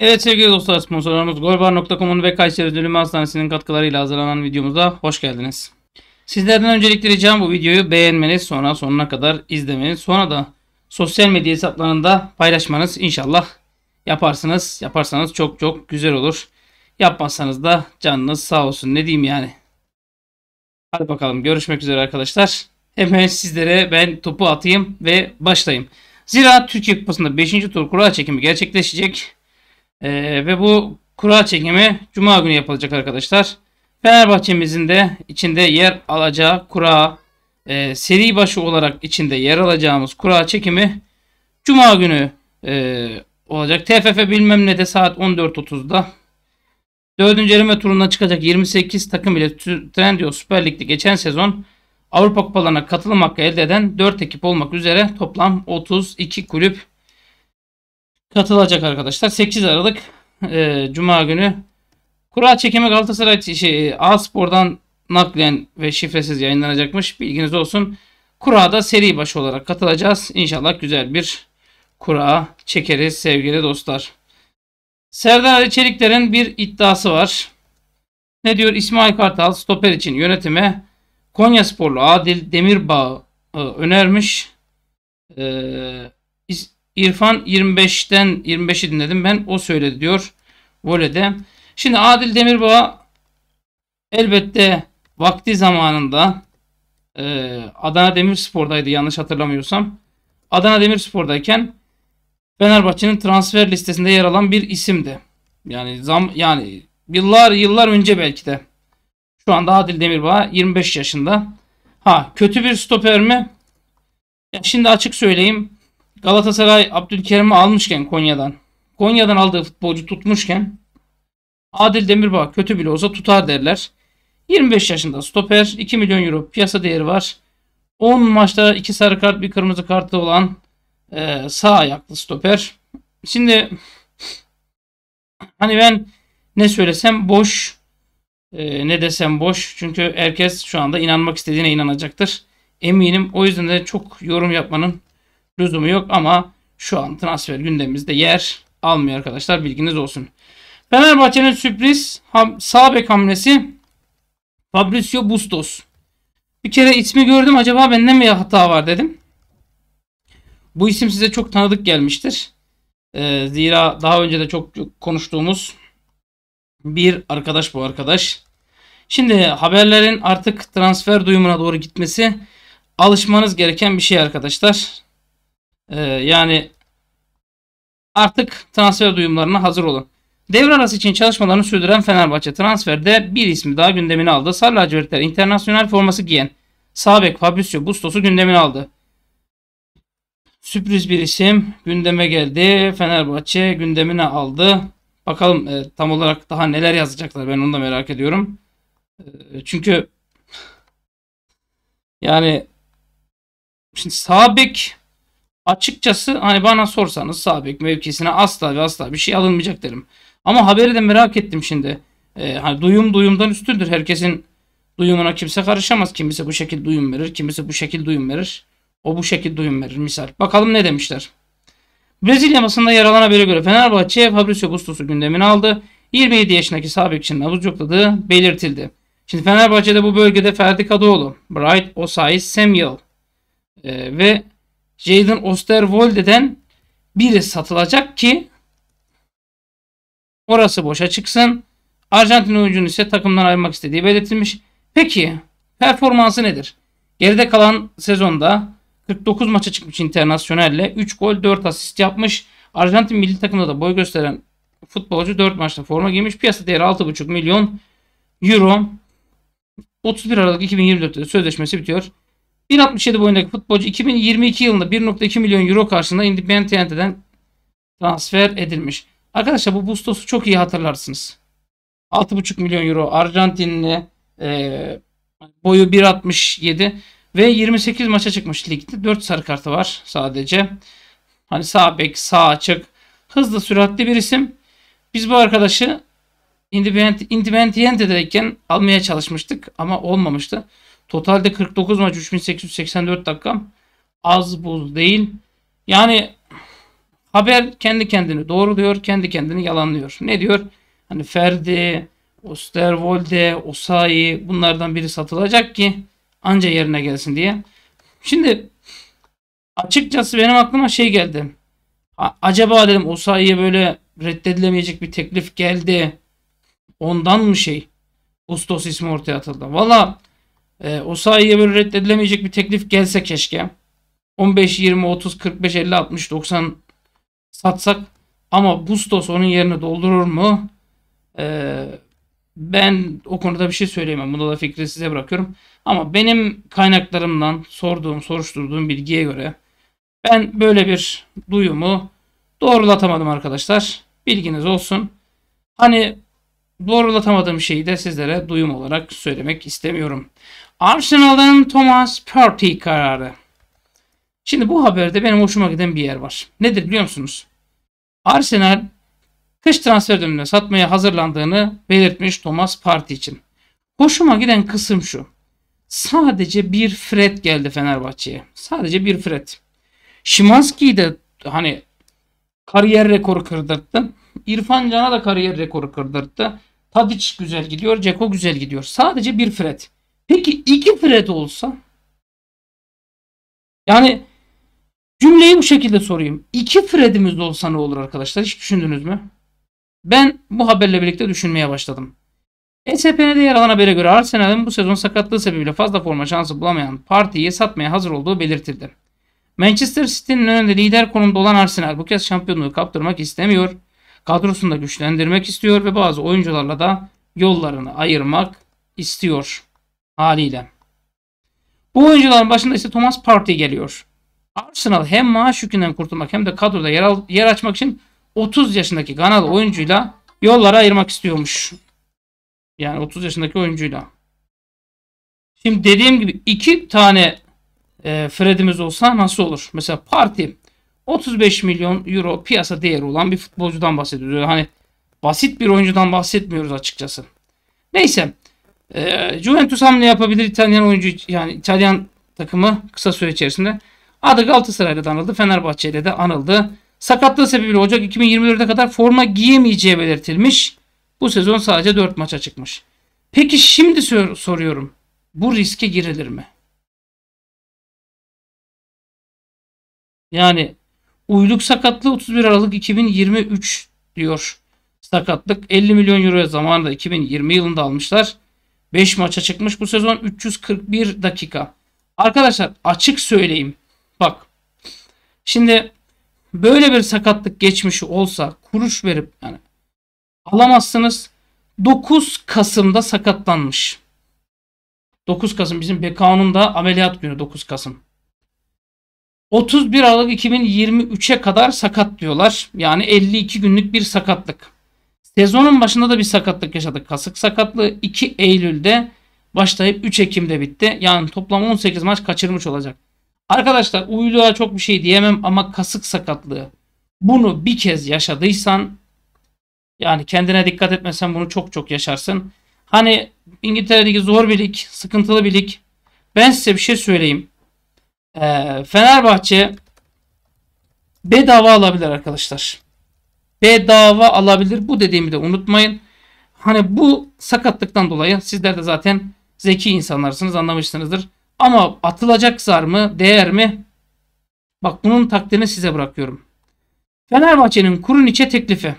Evet sevgili dostlar sponsorlarımız golbar.com'un ve Kayseri Dönümü Hastanesi'nin katkılarıyla hazırlanan videomuza hoş geldiniz. Sizlerden öncelikle ricam bu videoyu beğenmeniz sonra sonuna kadar izlemeniz sonra da sosyal medya hesaplarında paylaşmanız inşallah yaparsınız. Yaparsanız çok çok güzel olur. Yapmazsanız da canınız sağ olsun ne diyeyim yani. Hadi bakalım görüşmek üzere arkadaşlar. Hemen sizlere ben topu atayım ve başlayayım. Zira Türkiye Kupası'nda 5. tur kura çekimi gerçekleşecek. Ee, ve bu kura çekimi Cuma günü yapılacak arkadaşlar. Fenerbahçe'mizin de içinde yer alacağı kura e, seri başı olarak içinde yer alacağımız kura çekimi Cuma günü e, olacak. TFF bilmem ne de saat 14.30'da. Dördüncü eleme turundan çıkacak 28 takım ile Trendyol Süper Lig'de geçen sezon Avrupa Kupalarına katılım hakkı elde eden 4 ekip olmak üzere toplam 32 kulüp katılacak arkadaşlar. 8 Aralık e, Cuma günü kura çekimi Galatasaray şey, e, A Spor'dan naklen ve şifresiz yayınlanacakmış. Bilginiz olsun. Kura'da seri başı olarak katılacağız. İnşallah güzel bir kura çekeriz sevgili dostlar. Serdar Ali Çelikler'in bir iddiası var. Ne diyor İsmail Kartal stoper için yönetime Konya Sporlu Adil Demirbağ e, önermiş. Ee, İrfan 25'ten 25'i dinledim ben. O söyledi diyor volede. Şimdi Adil Demirbağ elbette vakti zamanında e, Adana Demirspor'daydı yanlış hatırlamıyorsam. Adana Demirspor'dayken Fenerbahçe'nin transfer listesinde yer alan bir isimdi. Yani zam yani yıllar yıllar önce belki de. Şu anda Adil Demirbağ 25 yaşında. Ha kötü bir stoper mi? Ya şimdi açık söyleyeyim. Galatasaray Abdülkerim'i almışken Konya'dan, Konya'dan aldığı futbolcu tutmuşken Adil Demirbağ kötü bile olsa tutar derler. 25 yaşında stoper, 2 milyon euro piyasa değeri var. 10 maçta 2 sarı kart, bir kırmızı kartı olan e, sağ ayaklı stoper. Şimdi hani ben ne söylesem boş, e, ne desem boş. Çünkü herkes şu anda inanmak istediğine inanacaktır. Eminim o yüzden de çok yorum yapmanın lüzumu yok ama şu an transfer gündemimizde yer almıyor arkadaşlar. Bilginiz olsun. Fenerbahçe'nin sürpriz sağ bek hamlesi Fabrizio Bustos. Bir kere ismi gördüm acaba benden mi hata var dedim. Bu isim size çok tanıdık gelmiştir. Ee, zira daha önce de çok konuştuğumuz bir arkadaş bu arkadaş. Şimdi haberlerin artık transfer duyumuna doğru gitmesi alışmanız gereken bir şey arkadaşlar. Ee, yani artık transfer duyumlarına hazır olun. Devre arası için çalışmalarını sürdüren Fenerbahçe transferde bir ismi daha gündemini aldı. Sarı lacivertler internasyonel forması giyen Sabek Fabricio Bustos'u gündemini aldı. Sürpriz bir isim gündeme geldi. Fenerbahçe gündemine aldı. Bakalım e, tam olarak daha neler yazacaklar ben onu da merak ediyorum. E, çünkü yani şimdi Sabek Açıkçası hani bana sorsanız sağ bek mevkisine asla ve asla bir şey alınmayacak derim. Ama haberi de merak ettim şimdi. Ee, hani duyum duyumdan üstündür. Herkesin duyumuna kimse karışamaz. Kimisi bu şekilde duyum verir, kimisi bu şekilde duyum verir. O bu şekilde duyum verir misal. Bakalım ne demişler. Brezilya basında yer alan habere göre Fenerbahçe Fabrizio Gustos'u gündemine aldı. 27 yaşındaki sabit için nabız yokladığı belirtildi. Şimdi Fenerbahçe'de bu bölgede Ferdi Kadıoğlu, Bright Osay Samuel e, ve Jaden Osterwolde'den biri satılacak ki orası boşa çıksın. Arjantin oyuncunun ise takımdan ayrılmak istediği belirtilmiş. Peki performansı nedir? Geride kalan sezonda 49 maça çıkmış internasyonelle 3 gol 4 asist yapmış. Arjantin milli takımında da boy gösteren futbolcu 4 maçta forma giymiş. Piyasa değeri 6,5 milyon euro. 31 Aralık 2024'te sözleşmesi bitiyor. 1.67 boyundaki futbolcu 2022 yılında 1.2 milyon euro karşılığında Independiente'den transfer edilmiş. Arkadaşlar bu Bustos'u çok iyi hatırlarsınız. 6.5 milyon euro Arjantinli e, boyu 1.67 ve 28 maça çıkmış ligde. 4 sarı kartı var sadece. Hani sağ bek, sağ açık. Hızlı, süratli bir isim. Biz bu arkadaşı Independiente'deyken almaya çalışmıştık ama olmamıştı. Totalde 49 maç 3884 dakikam. Az buz değil. Yani haber kendi kendini doğruluyor, kendi kendini yalanlıyor. Ne diyor? Hani Ferdi, Osterwolde, Osayi bunlardan biri satılacak ki anca yerine gelsin diye. Şimdi açıkçası benim aklıma şey geldi. Acaba dedim Osayi'ye böyle reddedilemeyecek bir teklif geldi. Ondan mı şey? Ustos ismi ortaya atıldı. Valla e, o sayıya böyle reddedilemeyecek bir teklif gelse keşke. 15, 20, 30, 45, 50, 60, 90 satsak ama Bustos onun yerini doldurur mu? Ee, ben o konuda bir şey söyleyemem. Bunda da fikri size bırakıyorum. Ama benim kaynaklarımdan sorduğum, soruşturduğum bilgiye göre ben böyle bir duyumu doğrulatamadım arkadaşlar. Bilginiz olsun. Hani doğrulatamadığım şeyi de sizlere duyum olarak söylemek istemiyorum. Arsenal'ın Thomas Partey kararı. Şimdi bu haberde benim hoşuma giden bir yer var. Nedir biliyor musunuz? Arsenal kış transfer döneminde satmaya hazırlandığını belirtmiş Thomas Partey için. Hoşuma giden kısım şu. Sadece bir Fred geldi Fenerbahçe'ye. Sadece bir Fred. Şimanski'yi de hani kariyer rekoru kırdırttı. İrfan Can'a da kariyer rekoru kırdırttı. Tadic güzel gidiyor, Ceko güzel gidiyor. Sadece bir Fred. Peki iki Fred olsa? Yani cümleyi bu şekilde sorayım. İki Fred'imiz de olsa ne olur arkadaşlar? Hiç düşündünüz mü? Ben bu haberle birlikte düşünmeye başladım. ESPN'de yer alan habere göre Arsenal'ın bu sezon sakatlığı sebebiyle fazla forma şansı bulamayan partiyi satmaya hazır olduğu belirtildi. Manchester City'nin önünde lider konumda olan Arsenal bu kez şampiyonluğu kaptırmak istemiyor. Kadrosunu da güçlendirmek istiyor ve bazı oyuncularla da yollarını ayırmak istiyor haliyle. Bu oyuncuların başında ise Thomas Partey geliyor. Arsenal hem maaş yükünden kurtulmak hem de kadroda yer, al, yer açmak için 30 yaşındaki Ganalı oyuncuyla yollara ayırmak istiyormuş. Yani 30 yaşındaki oyuncuyla. Şimdi dediğim gibi iki tane e, Fred'imiz olsa nasıl olur? Mesela Partey 35 milyon euro piyasa değeri olan bir futbolcudan bahsediyoruz. hani basit bir oyuncudan bahsetmiyoruz açıkçası. Neyse e, Juventus hamle yapabilir İtalyan oyuncu yani İtalyan takımı kısa süre içerisinde. Adı Galatasaray'da da anıldı. Fenerbahçe'de de anıldı. Sakatlığı sebebiyle Ocak 2024'e kadar forma giyemeyeceği belirtilmiş. Bu sezon sadece 4 maça çıkmış. Peki şimdi sor soruyorum. Bu riske girilir mi? Yani uyluk sakatlığı 31 Aralık 2023 diyor. Sakatlık 50 milyon euroya zamanında 2020 yılında almışlar. 5 maça çıkmış bu sezon 341 dakika. Arkadaşlar açık söyleyeyim. Bak. Şimdi böyle bir sakatlık geçmişi olsa kuruş verip yani alamazsınız. 9 Kasım'da sakatlanmış. 9 Kasım bizim Bekao'nun da ameliyat günü 9 Kasım. 31 Aralık 2023'e kadar sakat diyorlar. Yani 52 günlük bir sakatlık. Sezonun başında da bir sakatlık yaşadık. Kasık sakatlığı 2 Eylül'de başlayıp 3 Ekim'de bitti. Yani toplam 18 maç kaçırmış olacak. Arkadaşlar uyluğa çok bir şey diyemem ama kasık sakatlığı. Bunu bir kez yaşadıysan yani kendine dikkat etmesen bunu çok çok yaşarsın. Hani İngiltere'deki zor bir lig, sıkıntılı bir lig. Ben size bir şey söyleyeyim. Ee, Fenerbahçe bedava alabilir arkadaşlar bedava alabilir. Bu dediğimi de unutmayın. Hani bu sakatlıktan dolayı sizler de zaten zeki insanlarsınız anlamışsınızdır. Ama atılacak zar mı değer mi? Bak bunun takdirini size bırakıyorum. Fenerbahçe'nin Kurun içe teklifi.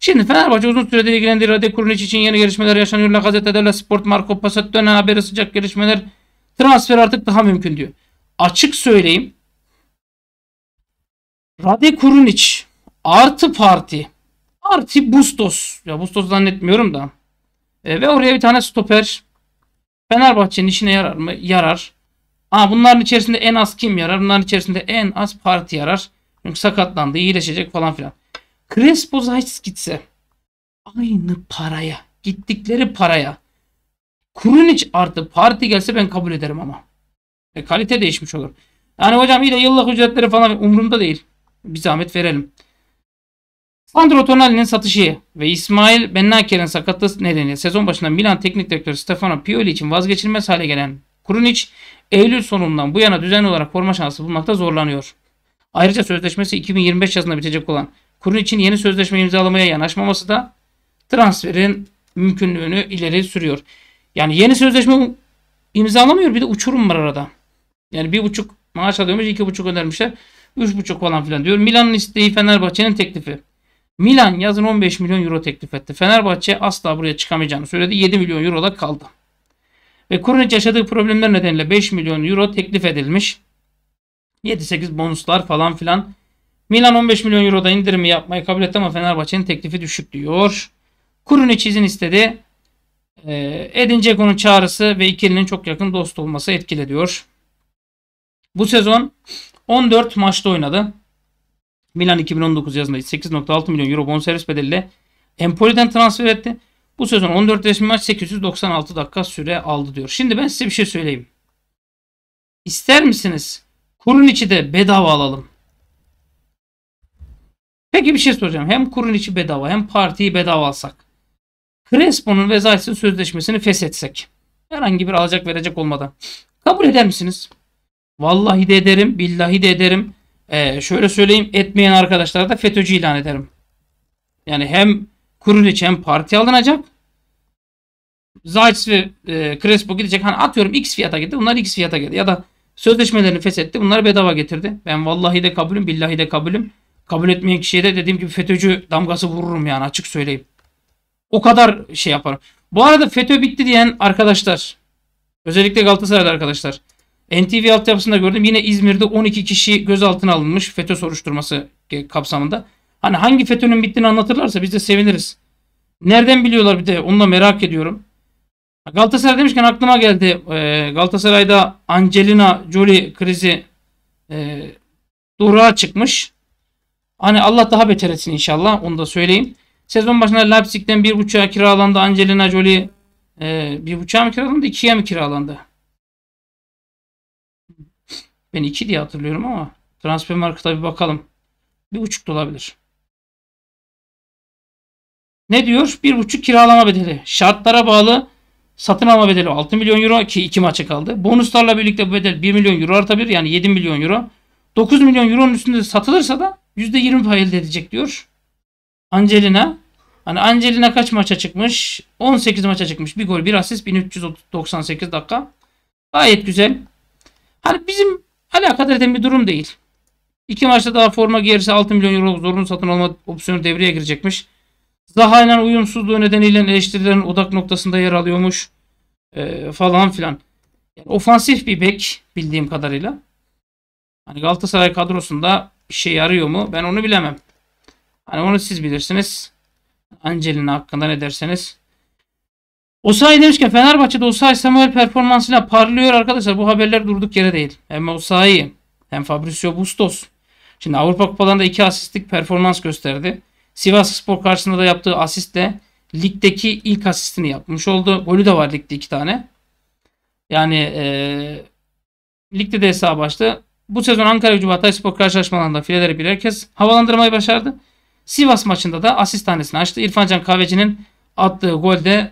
Şimdi Fenerbahçe uzun süredir ilgilendiği Rade Kuruniç için yeni gelişmeler yaşanıyor. La Gazete Sport, Marco Passettone haberi sıcak gelişmeler. Transfer artık daha mümkün diyor. Açık söyleyeyim. Rade Kuruniç Artı parti. Artı Bustos. Ya Bustos zannetmiyorum da. E, ve oraya bir tane stoper. Fenerbahçe'nin işine yarar mı? Yarar. Aa, bunların içerisinde en az kim yarar? Bunların içerisinde en az parti yarar. Çünkü sakatlandı, iyileşecek falan filan. Crespo Zaytis gitse aynı paraya, gittikleri paraya Kurunic artı parti gelse ben kabul ederim ama. E, kalite değişmiş olur. Yani hocam iyi de yıllık ücretleri falan umurumda değil. Bir zahmet verelim. Sandro Tonali'nin satışı ve İsmail Bennaker'in sakatlığı nedeniyle sezon başında Milan teknik direktörü Stefano Pioli için vazgeçilmez hale gelen Krunic, Eylül sonundan bu yana düzenli olarak forma şansı bulmakta zorlanıyor. Ayrıca sözleşmesi 2025 yazında bitecek olan Krunic'in yeni sözleşme imzalamaya yanaşmaması da transferin mümkünlüğünü ileri sürüyor. Yani yeni sözleşme imzalamıyor bir de uçurum var arada. Yani bir buçuk maaş alıyormuş iki buçuk önermişler. Üç buçuk falan filan diyor. Milan'ın isteği Fenerbahçe'nin teklifi. Milan yazın 15 milyon euro teklif etti. Fenerbahçe asla buraya çıkamayacağını söyledi. 7 milyon euro da kaldı. Ve Kurnic yaşadığı problemler nedeniyle 5 milyon euro teklif edilmiş. 7-8 bonuslar falan filan. Milan 15 milyon euroda indirimi yapmayı kabul etti ama Fenerbahçe'nin teklifi düşük diyor. Kurnic izin istedi. Ee, Edin Dzeko'nun çağrısı ve ikilinin çok yakın dost olması etkilediyor. Bu sezon 14 maçta oynadı. Milan 2019 yazında 8.6 milyon euro bonservis bedeliyle Empoli'den transfer etti. Bu sezon 14 resmi maç 896 dakika süre aldı diyor. Şimdi ben size bir şey söyleyeyim. İster misiniz? Kurun içi de bedava alalım. Peki bir şey soracağım. Hem kurun içi bedava hem partiyi bedava alsak. Crespo'nun ve Zayt'ın sözleşmesini feshetsek. Herhangi bir alacak verecek olmadan. Kabul eder misiniz? Vallahi de ederim. Billahi de ederim. Ee, şöyle söyleyeyim etmeyen arkadaşlara da FETÖ'cü ilan ederim. Yani hem Kuriliç hem parti alınacak. Zayt's ve e, Crespo gidecek. Hani atıyorum X fiyata gitti. Bunlar X fiyata gitti Ya da sözleşmelerini feshetti. Bunları bedava getirdi. Ben vallahi de kabulüm. Billahi de kabulüm. Kabul etmeyen kişiye de dediğim gibi FETÖ'cü damgası vururum yani açık söyleyeyim. O kadar şey yaparım. Bu arada FETÖ bitti diyen arkadaşlar. Özellikle Galatasaraylı arkadaşlar. NTV altyapısında gördüm. Yine İzmir'de 12 kişi gözaltına alınmış FETÖ soruşturması kapsamında. Hani hangi FETÖ'nün bittiğini anlatırlarsa biz de seviniriz. Nereden biliyorlar bir de onu da merak ediyorum. Galatasaray demişken aklıma geldi. Ee, Galatasaray'da Angelina Jolie krizi e, durağa çıkmış. Hani Allah daha beter etsin inşallah onu da söyleyeyim. Sezon başında Leipzig'den bir buçuğa kiralandı Angelina Jolie. E, bir buçuğa mı kiralandı ikiye mi kiralandı? Ben 2 diye hatırlıyorum ama transfer markta bir bakalım. Bir buçuk olabilir. Ne diyor? Bir buçuk kiralama bedeli. Şartlara bağlı satın alma bedeli 6 milyon euro ki 2 maça kaldı. Bonuslarla birlikte bu bedel 1 milyon euro artabilir. Yani 7 milyon euro. 9 milyon euronun üstünde satılırsa da %20 pay elde edecek diyor. Angelina. Hani Angelina kaç maça çıkmış? 18 maça çıkmış. Bir gol, bir asist, 1398 dakika. Gayet güzel. Hani bizim alakadar eden bir durum değil. İki maçta daha forma giyerse 6 milyon euro zorunlu satın alma opsiyonu devreye girecekmiş. Zaha ile uyumsuzluğu nedeniyle eleştirilerin odak noktasında yer alıyormuş. E, falan filan. Yani ofansif bir bek bildiğim kadarıyla. Hani Galatasaray kadrosunda bir şey yarıyor mu? Ben onu bilemem. Hani onu siz bilirsiniz. Angelina hakkında ne derseniz. Osayi demiş ki Fenerbahçe'de Osayi Samuel performansıyla parlıyor arkadaşlar. Bu haberler durduk yere değil. Hem Osayi hem Fabrizio Bustos. Şimdi Avrupa Kupalarında iki asistlik performans gösterdi. Sivas Spor karşısında da yaptığı asistle ligdeki ilk asistini yapmış oldu. Golü de var ligde iki tane. Yani e, ligde de hesabı açtı. Bu sezon Ankara Gücü Hatay Spor karşılaşmalarında fileleri birer kez havalandırmayı başardı. Sivas maçında da asist tanesini açtı. İrfancan Kahveci'nin attığı golde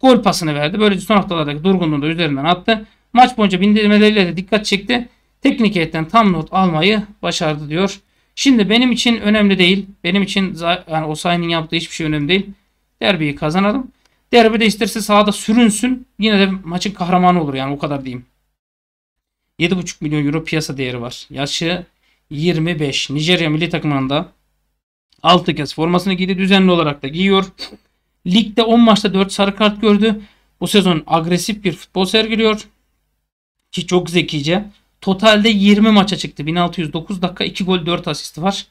gol pasını verdi. Böylece son haftalardaki durgunluğu da üzerinden attı. Maç boyunca bindirmeleriyle de dikkat çekti. Teknik heyetten tam not almayı başardı diyor. Şimdi benim için önemli değil. Benim için yani Osayi'nin yaptığı hiçbir şey önemli değil. Derbiyi kazanalım. Derbi de isterse sahada sürünsün. Yine de maçın kahramanı olur yani o kadar diyeyim. 7,5 milyon euro piyasa değeri var. Yaşı 25. Nijerya milli takımında 6 kez formasını giydi. Düzenli olarak da giyiyor. Ligde 10 maçta 4 sarı kart gördü. Bu sezon agresif bir futbol sergiliyor. Ki çok zekice. Totalde 20 maça çıktı. 1609 dakika 2 gol 4 asisti var.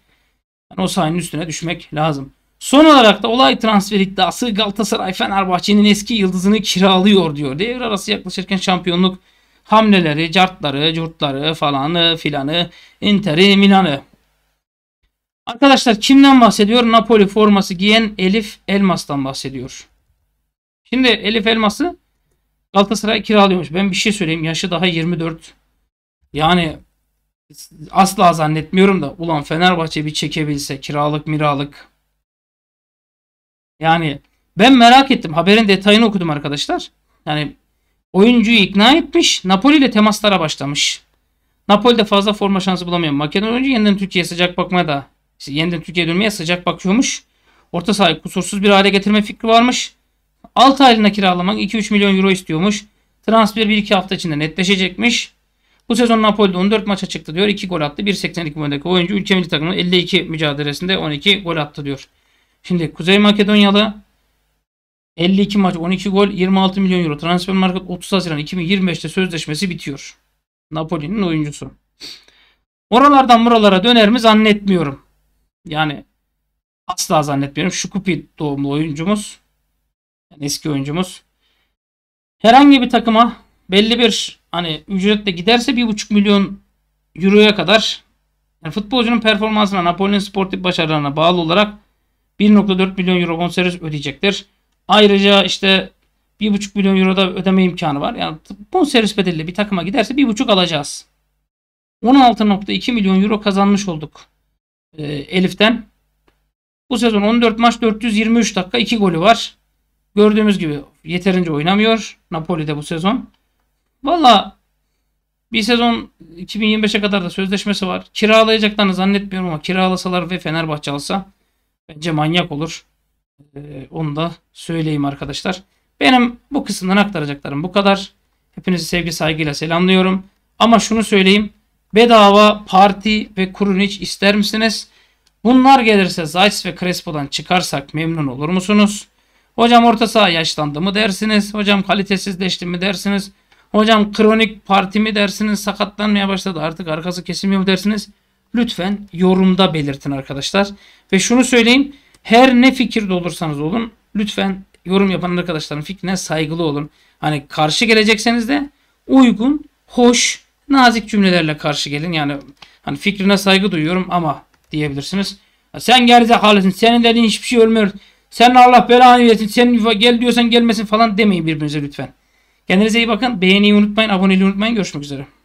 Yani o sahnenin üstüne düşmek lazım. Son olarak da olay transfer iddiası Galatasaray Fenerbahçe'nin eski yıldızını kiralıyor diyor. Devre arası yaklaşırken şampiyonluk hamleleri, cartları, curtları falanı filanı, Inter'i, Milan'ı. Arkadaşlar kimden bahsediyor? Napoli forması giyen Elif Elmas'tan bahsediyor. Şimdi Elif Elmas'ı Galatasaray kiralıyormuş. Ben bir şey söyleyeyim. Yaşı daha 24. Yani asla zannetmiyorum da ulan Fenerbahçe bir çekebilse kiralık miralık. Yani ben merak ettim. Haberin detayını okudum arkadaşlar. Yani oyuncuyu ikna etmiş. Napoli ile temaslara başlamış. Napoli'de fazla forma şansı bulamıyor. Makedon oyuncu yeniden Türkiye'ye sıcak bakmaya da işte yeniden Türkiye'ye dönmeye sıcak bakıyormuş. Orta sahayı kusursuz bir hale getirme fikri varmış. 6 aylığına kiralamak 2-3 milyon euro istiyormuş. Transfer 1-2 hafta içinde netleşecekmiş. Bu sezon Napoli'de 14 maça çıktı diyor. 2 gol attı. 1.82 boyundaki oyuncu ülke milli takımı 52 mücadelesinde 12 gol attı diyor. Şimdi Kuzey Makedonyalı 52 maç 12 gol 26 milyon euro. Transfer market 30 Haziran 2025'te sözleşmesi bitiyor. Napoli'nin oyuncusu. Oralardan buralara döner mi zannetmiyorum. Yani asla zannetmiyorum. Şukupi doğumlu oyuncumuz. Yani eski oyuncumuz. Herhangi bir takıma belli bir hani ücretle giderse 1,5 milyon euroya kadar yani futbolcunun performansına Napoli'nin sportif başarılarına bağlı olarak 1.4 milyon euro bonservis ödeyecektir. Ayrıca işte 1.5 milyon euro da ödeme imkanı var. Yani bonservis bedeliyle bir takıma giderse 1.5 alacağız. 16.2 milyon euro kazanmış olduk. E, Elif'ten. Bu sezon 14 maç 423 dakika 2 golü var. Gördüğümüz gibi yeterince oynamıyor Napoli'de bu sezon. Valla bir sezon 2025'e kadar da sözleşmesi var. Kiralayacaklarını zannetmiyorum ama kiralasalar ve Fenerbahçe alsa bence manyak olur. E, onu da söyleyeyim arkadaşlar. Benim bu kısımdan aktaracaklarım bu kadar. Hepinizi sevgi saygıyla selamlıyorum. Ama şunu söyleyeyim. Bedava Parti ve kurun Kurunic ister misiniz? Bunlar gelirse Zayt ve Crespo'dan çıkarsak memnun olur musunuz? Hocam orta saha yaşlandı mı dersiniz? Hocam kalitesizleşti mi dersiniz? Hocam kronik parti mi dersiniz? Sakatlanmaya başladı artık arkası kesilmiyor mu dersiniz? Lütfen yorumda belirtin arkadaşlar. Ve şunu söyleyeyim. Her ne fikirde olursanız olun lütfen yorum yapan arkadaşların fikrine saygılı olun. Hani karşı gelecekseniz de uygun, hoş, nazik cümlelerle karşı gelin. Yani hani fikrine saygı duyuyorum ama diyebilirsiniz. Sen gerizekalısın. Senin dediğin hiçbir şey ölmüyor. Sen Allah belanı versin. Sen gel diyorsan gelmesin falan demeyin birbirinize lütfen. Kendinize iyi bakın. Beğeniyi unutmayın. Aboneliği unutmayın. Görüşmek üzere.